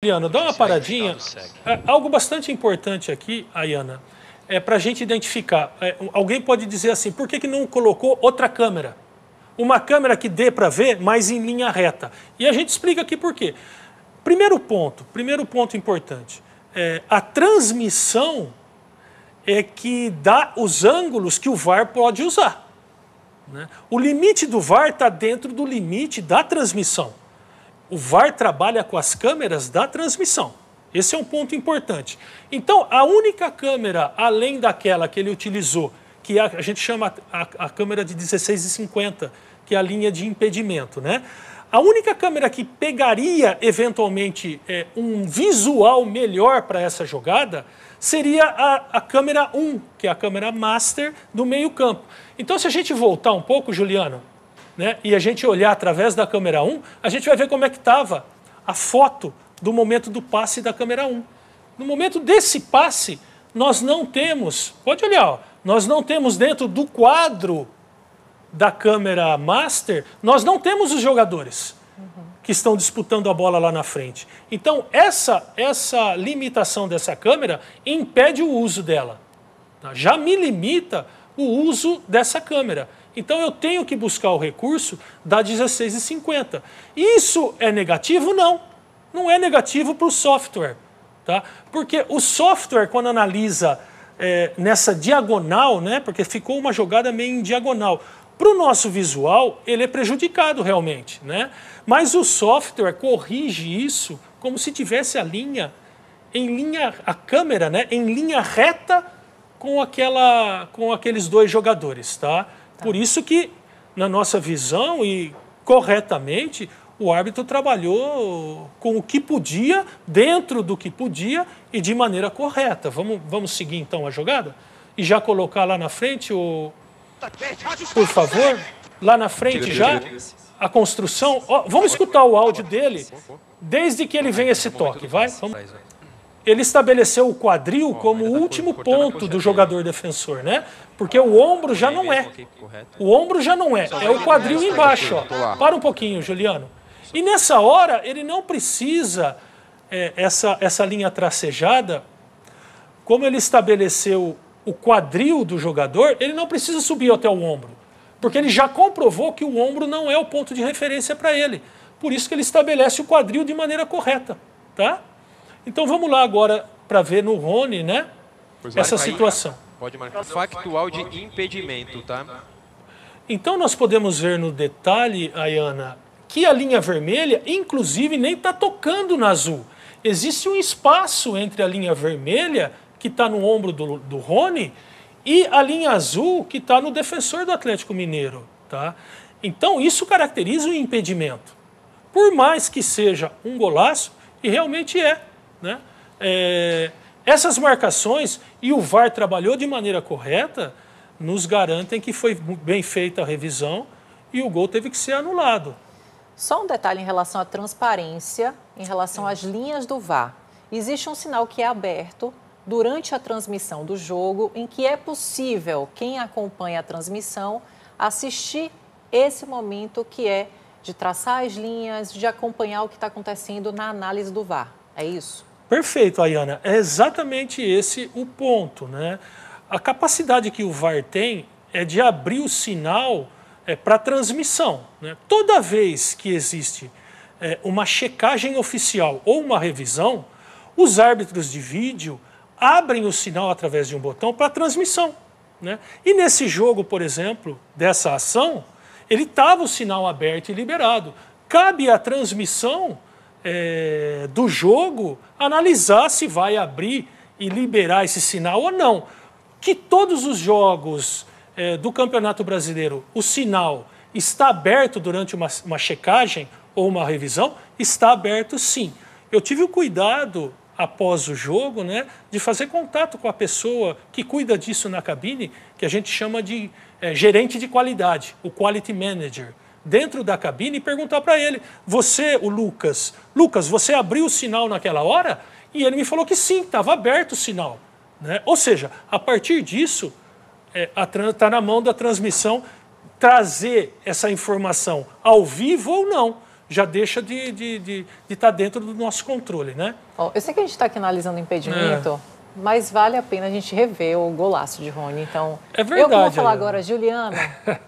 Ariana, dá uma paradinha. É, algo bastante importante aqui, Ayana, é para a gente identificar. É, alguém pode dizer assim, por que, que não colocou outra câmera? Uma câmera que dê para ver, mas em linha reta. E a gente explica aqui por quê. Primeiro ponto, primeiro ponto importante, é, a transmissão é que dá os ângulos que o VAR pode usar. Né? O limite do VAR está dentro do limite da transmissão o VAR trabalha com as câmeras da transmissão. Esse é um ponto importante. Então, a única câmera, além daquela que ele utilizou, que a, gente chama a, a câmera de 16,50, que é a linha de impedimento, né? A única câmera que pegaria eventualmente é, um visual melhor para essa jogada seria a, a, câmera 1, que é a câmera master do meio-campo. Então, se a gente voltar um pouco, Juliano, né, e a gente olhar através da câmera 1, a gente vai ver como é que estava a foto do momento do passe da câmera 1. No momento desse passe, nós não temos, pode olhar, ó, nós não temos dentro do quadro da câmera master, nós não temos os jogadores que estão disputando a bola lá na frente. Então, essa, essa limitação dessa câmera impede o uso dela. Tá? Já me limita o uso dessa câmera. Então eu tenho que buscar o recurso da 16,50. Isso é negativo? Não. Não é negativo para o software. Tá? Porque o software, quando analisa é, nessa diagonal, né, porque ficou uma jogada meio em diagonal, para o nosso visual, ele é prejudicado realmente. Né? Mas o software corrige isso como se tivesse a linha em linha, a câmera né, em linha reta com, aquela, com aqueles dois jogadores. Tá? Tá. Por isso que, na nossa visão e corretamente, o árbitro trabalhou com o que podia, dentro do que podia e de maneira correta. Vamos, vamos seguir então a jogada? E já colocar lá na frente o. Por favor, lá na frente já a construção. Oh, vamos escutar o áudio dele desde que ele vem esse toque, vai? Vamos ele estabeleceu o quadril como o tá último ponto do jogador defensor, né? Porque o ombro já não é. O ombro já não é, é o quadril tá embaixo. Ó. Para um pouquinho, Juliano. E nessa hora, ele não precisa é, essa, essa linha tracejada, como ele estabeleceu o quadril do jogador, ele não precisa subir até o ombro. Porque ele já comprovou que o ombro não é o ponto de referência para ele. Por isso que ele estabelece o quadril de maneira correta, tá? Então vamos lá agora para ver no Rony, né? essa situação. Pode marcar factual de impedimento, tá? Então nós podemos ver no detalhe, Ayana, que a linha vermelha, inclusive, nem está tocando na azul. Existe um espaço entre a linha vermelha, que está no ombro do, do Rony, e a linha azul, que está no defensor do Atlético Mineiro. Tá? Então, isso caracteriza o impedimento. Por mais que seja um golaço, e realmente é, né? É, essas marcações, e o VAR trabalhou de maneira correta, nos garantem que foi bem feita a revisão e o gol teve que ser anulado. Só um detalhe em relação à transparência, em relação às linhas do VAR. Existe um sinal que é aberto durante a transmissão do jogo, em que é possível quem acompanha a transmissão assistir esse momento que é de traçar as linhas, de acompanhar o que está acontecendo na análise do VAR. É isso? Perfeito, Ayana. É exatamente esse o ponto. Né? A capacidade que o VAR tem é de abrir o sinal é, para transmissão. Né? Toda vez que existe é, uma checagem oficial ou uma revisão, os árbitros de vídeo abrem o sinal através de um botão para transmissão. Né? E nesse jogo, por exemplo, dessa ação, ele estava o sinal aberto e liberado. Cabe à transmissão é, do jogo analisar se vai abrir e liberar esse sinal ou não. Que todos os jogos é, do Campeonato Brasileiro, o sinal está aberto durante uma, uma checagem ou uma revisão, está aberto sim. Eu tive o cuidado após o jogo, né, de fazer contato com a pessoa que cuida disso na cabine, que a gente chama de é, gerente de qualidade, o quality manager dentro da cabine e perguntar para ele: Você, o Lucas, Lucas, você abriu o sinal naquela hora? E ele me falou que sim, estava aberto o sinal. Né? Ou seja, a partir disso, está é, tá na mão da transmissão trazer essa informação ao vivo ou não. Já deixa de estar de, de, de tá dentro do nosso controle, né? Oh, eu sei que a gente está aqui analisando impedimento, é mas vale a pena a gente rever o golaço de Rony. Então, é verdade, eu vou falar agora, Juliana,